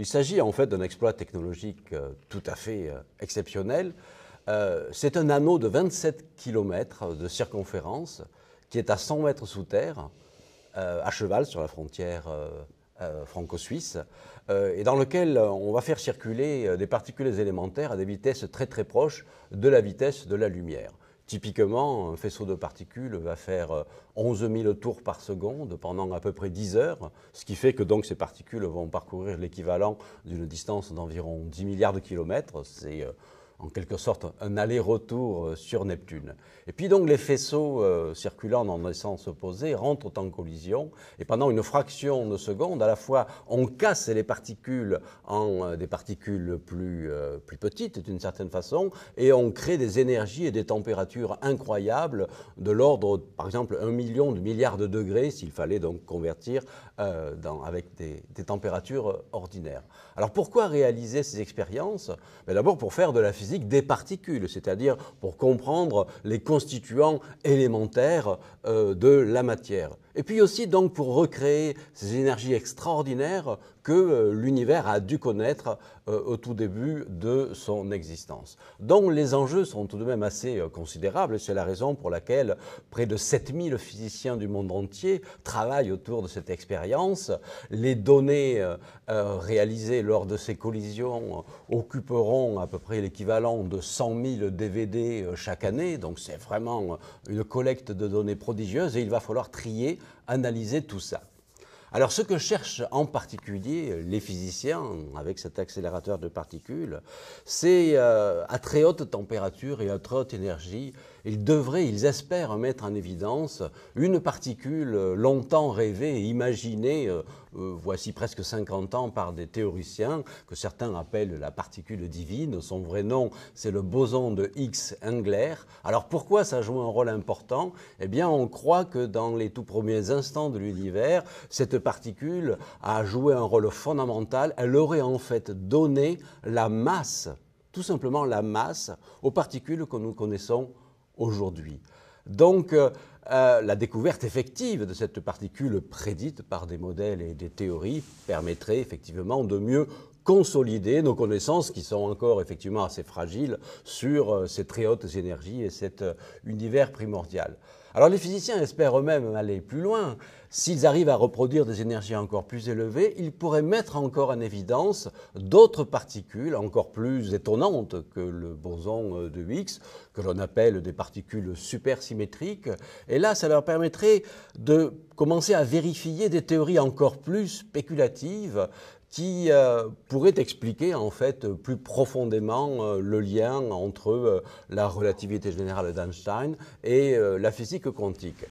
Il s'agit en fait d'un exploit technologique euh, tout à fait euh, exceptionnel. Euh, c'est un anneau de 27 km de circonférence qui est à 100 mètres sous terre, à cheval sur la frontière franco-suisse, et dans lequel on va faire circuler des particules élémentaires à des vitesses très très proches de la vitesse de la lumière. Typiquement, un faisceau de particules va faire 11 euh, 000 tours par seconde pendant à peu près 10 heures, ce qui fait que donc ces particules vont parcourir l'équivalent d'une distance d'environ 10 milliards de kilomètres. C'est euh, en quelque sorte un aller-retour euh, sur Neptune. Et puis donc les faisceaux euh, circulant dans des sens opposé rentrent en collision et pendant une fraction de seconde, à la fois on casse les particules en euh, des particules plus, plus petites d'une certaine façon et on crée des énergies et des températures incroyables de l'ordre par exemple un million de milliards de degrés s'il fallait donc convertir dans, avec des, températures ordinaires. Alors pourquoi réaliser ces expériences Mais ben D'abord pour faire de la physique des particules, c'est-à-dire pour comprendre les constituants élémentaires euh, de la matière. Et puis aussi donc pour recréer ces énergies extraordinaires que euh, l'univers a dû connaître euh, au tout début de son existence. Donc les enjeux sont tout de même assez euh, considérables et c'est la raison pour laquelle près de 7000 physiciens du monde entier travaillent autour de cette expérience. Les données réalisées lors de ces collisions occuperont à peu près l'équivalent de 100 000 DVD chaque année, donc c'est vraiment une collecte de données prodigieuse et il va falloir trier analyser tout ça. Alors ce que cherchent en particulier les physiciens avec cet accélérateur de particules, c'est euh, à très haute température et à très haute énergie ils devraient, ils espèrent mettre en évidence une particule longtemps rêvée et imaginée, euh, euh, voici presque 50 ans, par des théoriciens, que certains appellent la particule divine. Son vrai nom, c'est le boson de Higgs-Engler. Alors pourquoi ça joue un rôle important Eh bien, on croit que dans les tout premiers instants de l'univers, cette particule a joué un rôle fondamental. Elle aurait en fait donné la masse, tout simplement la masse, aux particules que nous connaissons aujourd'hui. Donc, euh, euh, la découverte effective de cette particule prédite par des modèles et des théories permettrait effectivement de mieux consolider nos connaissances qui sont encore effectivement assez fragiles sur euh, ces très hautes énergies et cet euh, univers primordial. Alors les physiciens espèrent eux-mêmes aller plus loin. S'ils arrivent à reproduire des énergies encore plus élevées, ils pourraient mettre encore en évidence d'autres particules encore plus étonnantes que le boson euh, de Higgs, que l'on appelle des particules supersymétriques. Et là, ça leur permettrait de commencer à vérifier des théories encore plus spéculatives qui euh, pourrait expliquer en fait plus profondément euh, le lien entre euh, la relativité générale d'Einstein et la physique quantique.